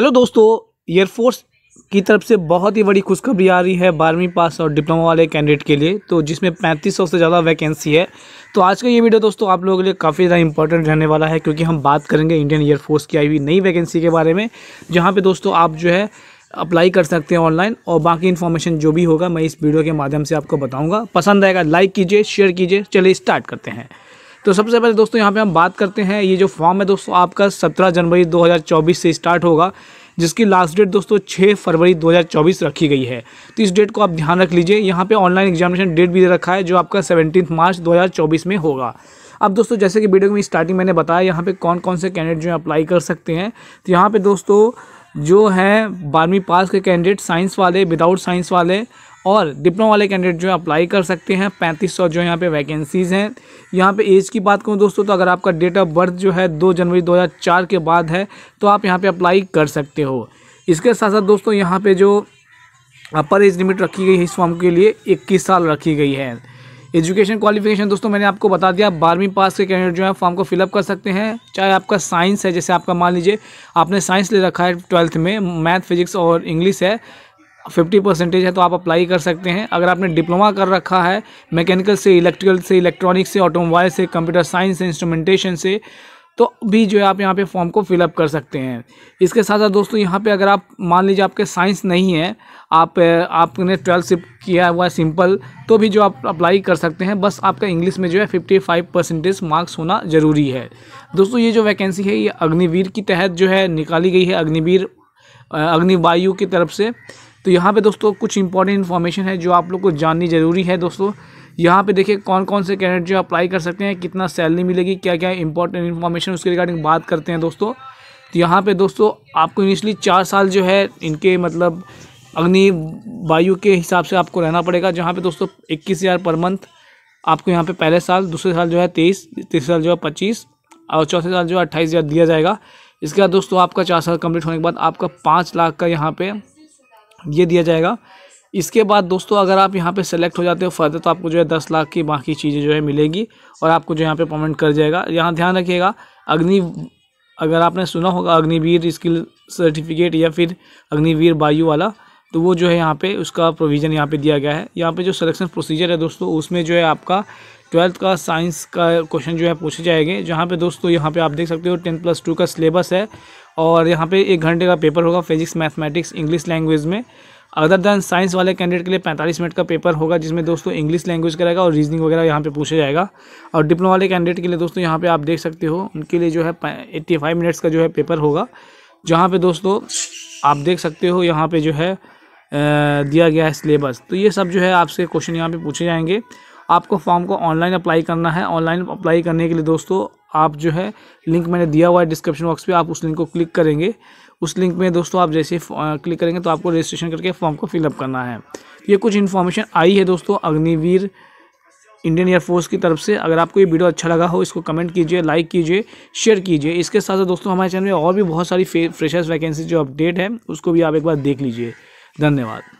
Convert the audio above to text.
hello दोस्तों air force की तरफ से बहुत ही बड़ी खुशखबरी आ रही है बारहवीं पास और डिप्लोमा वाले कैंडिडेट के लिए तो जिसमें पैंतीस सौ से ज़्यादा वैकेंसी है तो आज का ये वीडियो दोस्तों आप लोगों के लिए काफ़ी ज़्यादा इंपॉर्टेंट रहने वाला है क्योंकि हम बात करेंगे इंडियन एयरफोर्स की आई हुई नई वैकेंसी के बारे में जहाँ पर दोस्तों आप जो है अप्लाई कर सकते हैं ऑनलाइन और बाकी इन्फॉर्मेशन जो भी होगा मैं इस वीडियो के माध्यम से आपको बताऊँगा पसंद आएगा लाइक कीजिए शेयर कीजिए चलिए स्टार्ट करते हैं तो सबसे पहले दोस्तों यहाँ पे हम बात करते हैं ये जो फॉर्म है दोस्तों आपका सत्रह जनवरी 2024 से स्टार्ट होगा जिसकी लास्ट डेट दोस्तों 6 फरवरी 2024 रखी गई है तो इस डेट को आप ध्यान रख लीजिए यहाँ पे ऑनलाइन एग्जामिनेशन डेट भी दे रखा है जो आपका सेवनटीन मार्च दो में होगा अब दोस्तों जैसे कि वीडियो में स्टार्टिंग मैंने बताया यहाँ पर कौन कौन से कैंडिडेट जो है अप्लाई कर सकते हैं तो यहाँ पर दोस्तों जो हैं बारहवीं पास के कैंडिडेट साइंस वाले विदाउट साइंस वाले और डिप्लोमा वाले कैंडिडेट जो है अप्लाई कर सकते हैं पैंतीस सौ जो यहाँ पे वैकेंसीज़ हैं यहाँ पे एज की बात करूँ दोस्तों तो अगर आपका डेट ऑफ बर्थ जो है दो जनवरी 2004 के बाद है तो आप यहाँ पे अप्लाई कर सकते हो इसके साथ साथ दोस्तों यहाँ पे जो अपर एज लिमिट रखी गई है इस फॉर्म के लिए इक्कीस साल रखी गई है एजुकेशन क्वालिफिकेशन दोस्तों मैंने आपको बता दिया बारहवीं पास के कैंडिडेट जो है फॉर्म को फिलअप कर सकते हैं चाहे आपका साइंस है जैसे आपका मान लीजिए आपने साइंस ले रखा है ट्वेल्थ में मैथ फिजिक्स और इंग्लिश है फिफ्टी परसेंटेज है तो आप अप्लाई कर सकते हैं अगर आपने डिप्लोमा कर रखा है मैकेनिकल से इलेक्ट्रिकल से इलेक्ट्रॉनिक्स से ऑटोमोबाइल से कंप्यूटर साइंस से इंस्ट्रूमेंटेशन से तो भी जो है आप यहाँ पे फॉर्म को फिलअप कर सकते हैं इसके साथ साथ दोस्तों यहाँ पे अगर आप मान लीजिए आपके साइंस नहीं है आप आपने ट्वेल्थ सिप किया हुआ है सिंपल तो भी जो आप अप्लाई कर सकते हैं बस आपका इंग्लिश में जो है फिफ्टी फाइव परसेंटेज मार्क्स होना ज़रूरी है दोस्तों ये जो वैकेंसी है ये अग्निवीर की तहत जो है निकाली गई है अग्निवीर अग्निवायु की तरफ से तो यहाँ पे दोस्तों कुछ इंपॉर्टेंट इन्फॉर्मेशन है जो आप लोग को जाननी ज़रूरी है दोस्तों यहाँ पे देखिए कौन कौन से कैंडिडेट जो अप्लाई कर सकते हैं कितना सैलरी मिलेगी क्या क्या इंपॉर्टेंट इन्फॉर्मेशन उसके रिगार्डिंग बात करते हैं दोस्तों तो यहाँ पर दोस्तों आपको इनिशली चार साल जो है इनके मतलब अग्नि वायु के हिसाब से आपको रहना पड़ेगा जहाँ पर दोस्तों इक्कीस हज़ार पर मंथ आपको यहाँ पर पहले साल दूसरे साल जो है तेईस तीसरे साल जो है पच्चीस और चौथे साल जो है अट्ठाईस हज़ार दिया जाएगा इसके बाद दोस्तों आपका चार साल कंप्लीट होने के बाद आपका पाँच लाख का यहाँ पे ये दिया जाएगा इसके बाद दोस्तों अगर आप यहाँ पे सेलेक्ट हो जाते हो फर्दर तो आपको जो है दस लाख की बाकी चीज़ें जो है मिलेगी और आपको जो यहाँ पे पेमेंट कर जाएगा यहाँ ध्यान रखिएगा अग्नि अगर आपने सुना होगा अग्निवीर स्किल सर्टिफिकेट या फिर अग्निवीर वायु वाला तो वो जो है यहाँ पे उसका प्रोविज़न यहाँ पे दिया गया है यहाँ पे जो सिलेक्शन प्रोसीजर है दोस्तों उसमें जो है आपका ट्वेल्थ का साइंस का क्वेश्चन जो है पूछे जाएंगे जहाँ पे दोस्तों यहाँ पे आप देख सकते हो टेन प्लस टू का सिलेबस है और यहाँ पे एक घंटे का पेपर होगा फिजिक्स मैथमेटिक्स इंग्लिश लैंग्वेज में अदर दैन साइंस वाले कैंडिडेट के लिए 45 मिनट का पेपर होगा जिसमें दोस्तों इंग्लिश लैंग्वेज का रहेगा और रीजनिंग वगैरह यहाँ पे पूछा जाएगा और डिप्लोमा वाले कैंडिडेट के लिए दोस्तों यहाँ पे आप देख सकते हो उनके लिए जो है 85 मिनट्स का जो है पेपर होगा जहाँ पे दोस्तों आप देख सकते हो यहाँ पर जो है दिया गया है सिलेबस तो ये सब जो है आपसे क्वेश्चन यहाँ पर पूछे जाएंगे आपको फॉर्म को ऑनलाइन अप्लाई करना है ऑनलाइन अप्लाई करने के लिए दोस्तों आप जो है लिंक मैंने दिया हुआ है डिस्क्रिप्शन बॉक्स पे आप उस लिंक को क्लिक करेंगे उस लिंक में दोस्तों आप जैसे क्लिक करेंगे तो आपको रजिस्ट्रेशन करके फॉर्म को फिलअप करना है ये कुछ इन्फॉर्मेशन आई है दोस्तों अग्निवीर इंडियन एयरफोर्स की तरफ से अगर आपको ये वीडियो अच्छा लगा हो इसको कमेंट कीजिए लाइक कीजिए शेयर कीजिए इसके साथ साथ दोस्तों हमारे चैनल में और भी बहुत सारी फ्रेशर्स वैकेंसी जो अपडेट है उसको भी आप एक बार देख लीजिए धन्यवाद